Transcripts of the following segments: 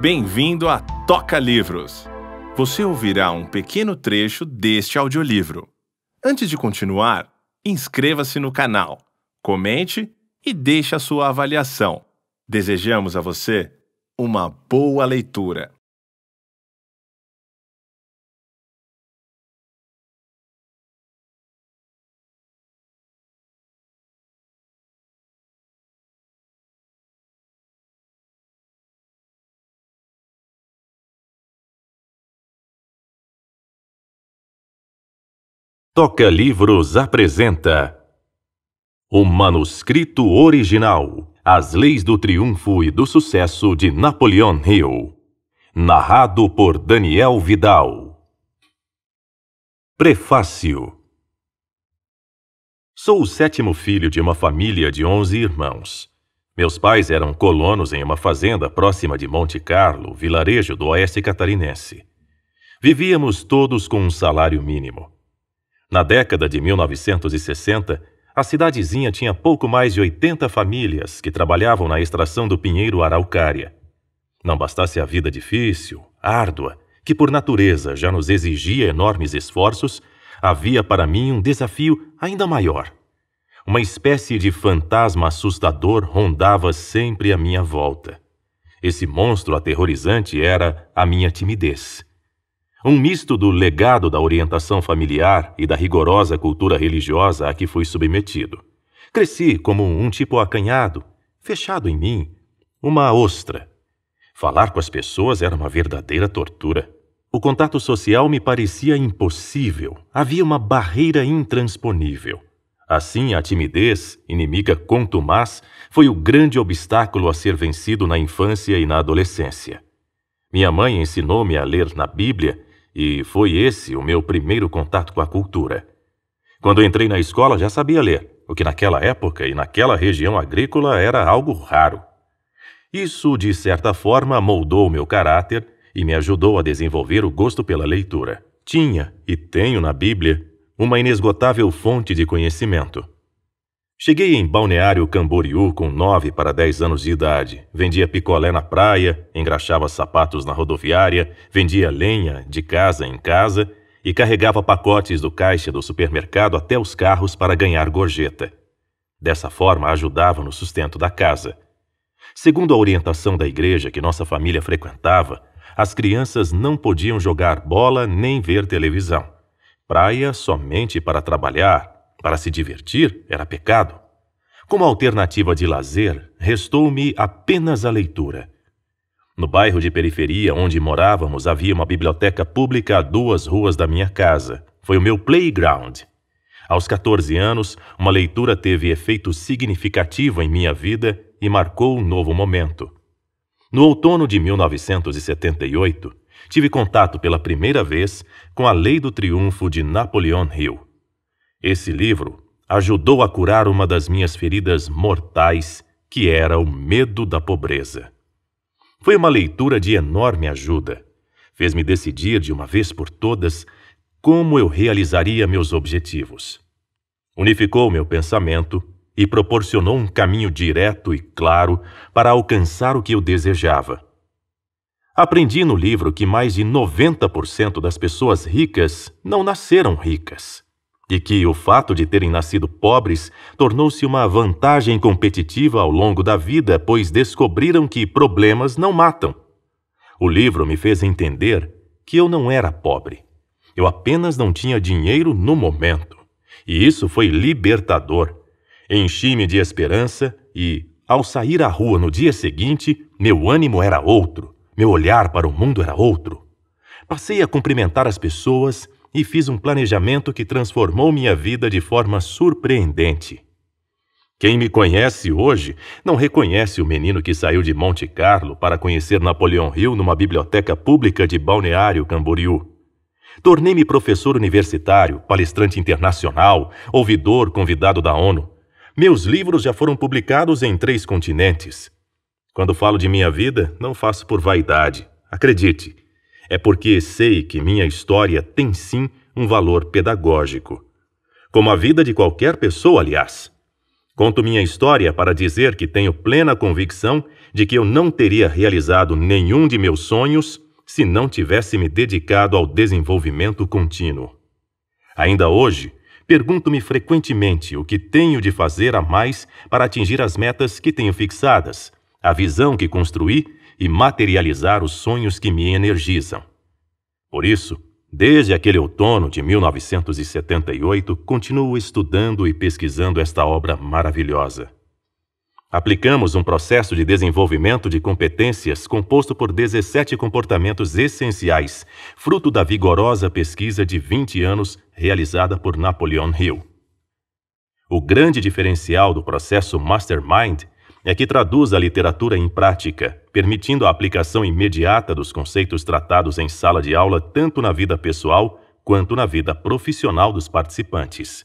Bem-vindo a Toca Livros! Você ouvirá um pequeno trecho deste audiolivro. Antes de continuar, inscreva-se no canal, comente e deixe a sua avaliação. Desejamos a você uma boa leitura! Toca Livros apresenta O Manuscrito Original As Leis do Triunfo e do Sucesso de Napoleão Hill Narrado por Daniel Vidal Prefácio Sou o sétimo filho de uma família de onze irmãos. Meus pais eram colonos em uma fazenda próxima de Monte Carlo, vilarejo do oeste catarinense. Vivíamos todos com um salário mínimo. Na década de 1960, a cidadezinha tinha pouco mais de 80 famílias que trabalhavam na extração do pinheiro araucária. Não bastasse a vida difícil, árdua, que por natureza já nos exigia enormes esforços, havia para mim um desafio ainda maior. Uma espécie de fantasma assustador rondava sempre à minha volta. Esse monstro aterrorizante era a minha timidez. Um misto do legado da orientação familiar e da rigorosa cultura religiosa a que fui submetido. Cresci como um tipo acanhado, fechado em mim, uma ostra. Falar com as pessoas era uma verdadeira tortura. O contato social me parecia impossível, havia uma barreira intransponível. Assim, a timidez, inimiga contumaz, foi o grande obstáculo a ser vencido na infância e na adolescência. Minha mãe ensinou-me a ler na Bíblia e foi esse o meu primeiro contato com a cultura. Quando entrei na escola já sabia ler, o que naquela época e naquela região agrícola era algo raro. Isso, de certa forma, moldou meu caráter e me ajudou a desenvolver o gosto pela leitura. Tinha e tenho na Bíblia uma inesgotável fonte de conhecimento. Cheguei em Balneário Camboriú com 9 para 10 anos de idade. Vendia picolé na praia, engraxava sapatos na rodoviária, vendia lenha de casa em casa e carregava pacotes do caixa do supermercado até os carros para ganhar gorjeta. Dessa forma, ajudava no sustento da casa. Segundo a orientação da igreja que nossa família frequentava, as crianças não podiam jogar bola nem ver televisão. Praia somente para trabalhar para se divertir, era pecado. Como alternativa de lazer, restou-me apenas a leitura. No bairro de periferia onde morávamos havia uma biblioteca pública a duas ruas da minha casa. Foi o meu playground. Aos 14 anos, uma leitura teve efeito significativo em minha vida e marcou um novo momento. No outono de 1978, tive contato pela primeira vez com a Lei do Triunfo de Napoleon Hill. Esse livro ajudou a curar uma das minhas feridas mortais, que era o medo da pobreza. Foi uma leitura de enorme ajuda. Fez-me decidir de uma vez por todas como eu realizaria meus objetivos. Unificou meu pensamento e proporcionou um caminho direto e claro para alcançar o que eu desejava. Aprendi no livro que mais de 90% das pessoas ricas não nasceram ricas e que o fato de terem nascido pobres tornou-se uma vantagem competitiva ao longo da vida, pois descobriram que problemas não matam. O livro me fez entender que eu não era pobre. Eu apenas não tinha dinheiro no momento. E isso foi libertador. Enchi-me de esperança e, ao sair à rua no dia seguinte, meu ânimo era outro, meu olhar para o mundo era outro. Passei a cumprimentar as pessoas e fiz um planejamento que transformou minha vida de forma surpreendente. Quem me conhece hoje não reconhece o menino que saiu de Monte Carlo para conhecer Napoleão Hill numa biblioteca pública de Balneário Camboriú. Tornei-me professor universitário, palestrante internacional, ouvidor convidado da ONU. Meus livros já foram publicados em três continentes. Quando falo de minha vida, não faço por vaidade. Acredite, é porque sei que minha história tem sim um valor pedagógico. Como a vida de qualquer pessoa, aliás. Conto minha história para dizer que tenho plena convicção de que eu não teria realizado nenhum de meus sonhos se não tivesse me dedicado ao desenvolvimento contínuo. Ainda hoje, pergunto-me frequentemente o que tenho de fazer a mais para atingir as metas que tenho fixadas, a visão que construí e materializar os sonhos que me energizam. Por isso, desde aquele outono de 1978, continuo estudando e pesquisando esta obra maravilhosa. Aplicamos um processo de desenvolvimento de competências composto por 17 comportamentos essenciais, fruto da vigorosa pesquisa de 20 anos realizada por Napoleon Hill. O grande diferencial do processo Mastermind é que traduz a literatura em prática, permitindo a aplicação imediata dos conceitos tratados em sala de aula tanto na vida pessoal quanto na vida profissional dos participantes.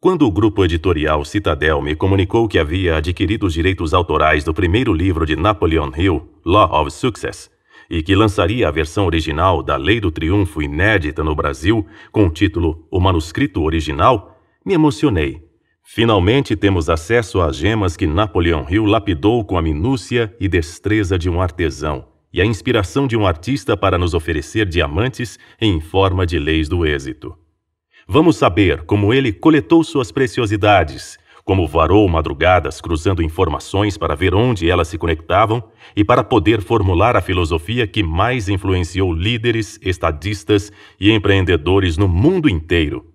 Quando o grupo editorial Citadel me comunicou que havia adquirido os direitos autorais do primeiro livro de Napoleon Hill, Law of Success, e que lançaria a versão original da Lei do Triunfo inédita no Brasil, com o título O Manuscrito Original, me emocionei Finalmente temos acesso às gemas que Napoleão Hill lapidou com a minúcia e destreza de um artesão e a inspiração de um artista para nos oferecer diamantes em forma de leis do êxito. Vamos saber como ele coletou suas preciosidades, como varou madrugadas cruzando informações para ver onde elas se conectavam e para poder formular a filosofia que mais influenciou líderes, estadistas e empreendedores no mundo inteiro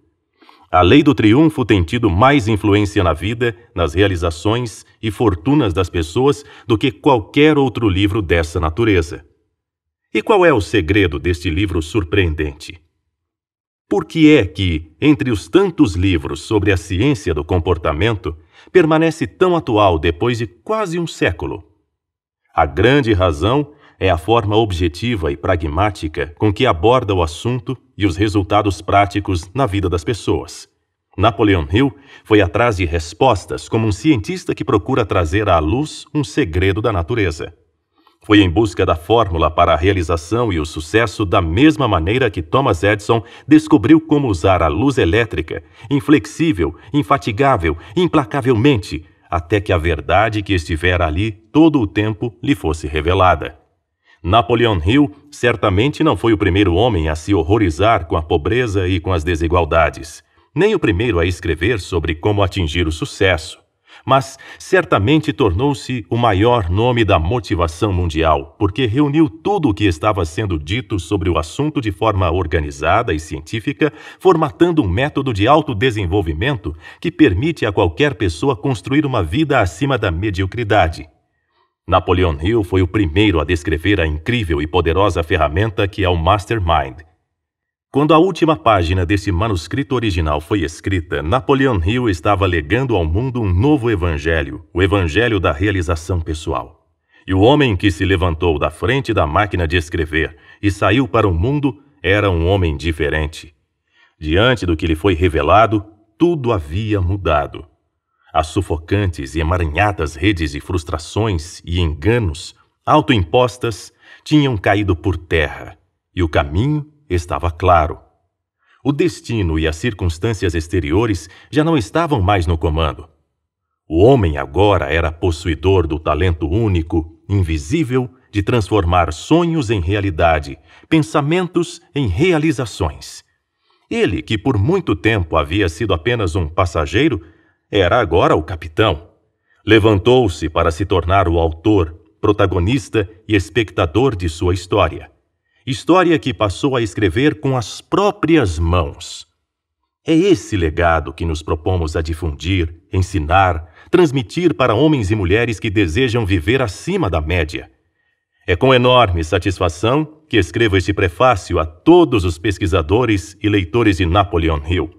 a lei do triunfo tem tido mais influência na vida, nas realizações e fortunas das pessoas do que qualquer outro livro dessa natureza. E qual é o segredo deste livro surpreendente? Por que é que, entre os tantos livros sobre a ciência do comportamento, permanece tão atual depois de quase um século? A grande razão é a forma objetiva e pragmática com que aborda o assunto e os resultados práticos na vida das pessoas. Napoleon Hill foi atrás de respostas como um cientista que procura trazer à luz um segredo da natureza. Foi em busca da fórmula para a realização e o sucesso da mesma maneira que Thomas Edison descobriu como usar a luz elétrica, inflexível, infatigável, implacavelmente, até que a verdade que estivera ali todo o tempo lhe fosse revelada. Napoleon Hill certamente não foi o primeiro homem a se horrorizar com a pobreza e com as desigualdades, nem o primeiro a escrever sobre como atingir o sucesso, mas certamente tornou-se o maior nome da motivação mundial, porque reuniu tudo o que estava sendo dito sobre o assunto de forma organizada e científica, formatando um método de autodesenvolvimento que permite a qualquer pessoa construir uma vida acima da mediocridade Napoleon Hill foi o primeiro a descrever a incrível e poderosa ferramenta que é o Mastermind. Quando a última página desse manuscrito original foi escrita, Napoleon Hill estava legando ao mundo um novo evangelho, o evangelho da realização pessoal. E o homem que se levantou da frente da máquina de escrever e saiu para o mundo era um homem diferente. Diante do que lhe foi revelado, tudo havia mudado. As sufocantes e emaranhadas redes de frustrações e enganos autoimpostas tinham caído por terra e o caminho estava claro. O destino e as circunstâncias exteriores já não estavam mais no comando. O homem agora era possuidor do talento único, invisível, de transformar sonhos em realidade, pensamentos em realizações. Ele, que por muito tempo havia sido apenas um passageiro, era agora o capitão. Levantou-se para se tornar o autor, protagonista e espectador de sua história. História que passou a escrever com as próprias mãos. É esse legado que nos propomos a difundir, ensinar, transmitir para homens e mulheres que desejam viver acima da média. É com enorme satisfação que escrevo este prefácio a todos os pesquisadores e leitores de Napoleon Hill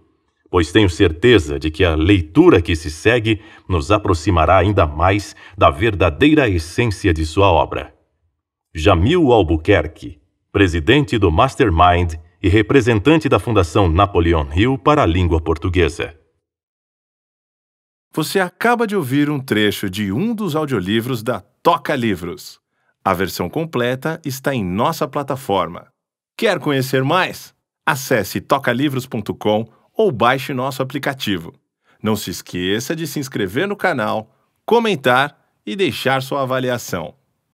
pois tenho certeza de que a leitura que se segue nos aproximará ainda mais da verdadeira essência de sua obra. Jamil Albuquerque, presidente do Mastermind e representante da Fundação Napoleon Hill para a língua portuguesa. Você acaba de ouvir um trecho de um dos audiolivros da Toca Livros. A versão completa está em nossa plataforma. Quer conhecer mais? Acesse tocalivros.com.br ou baixe nosso aplicativo. Não se esqueça de se inscrever no canal, comentar e deixar sua avaliação.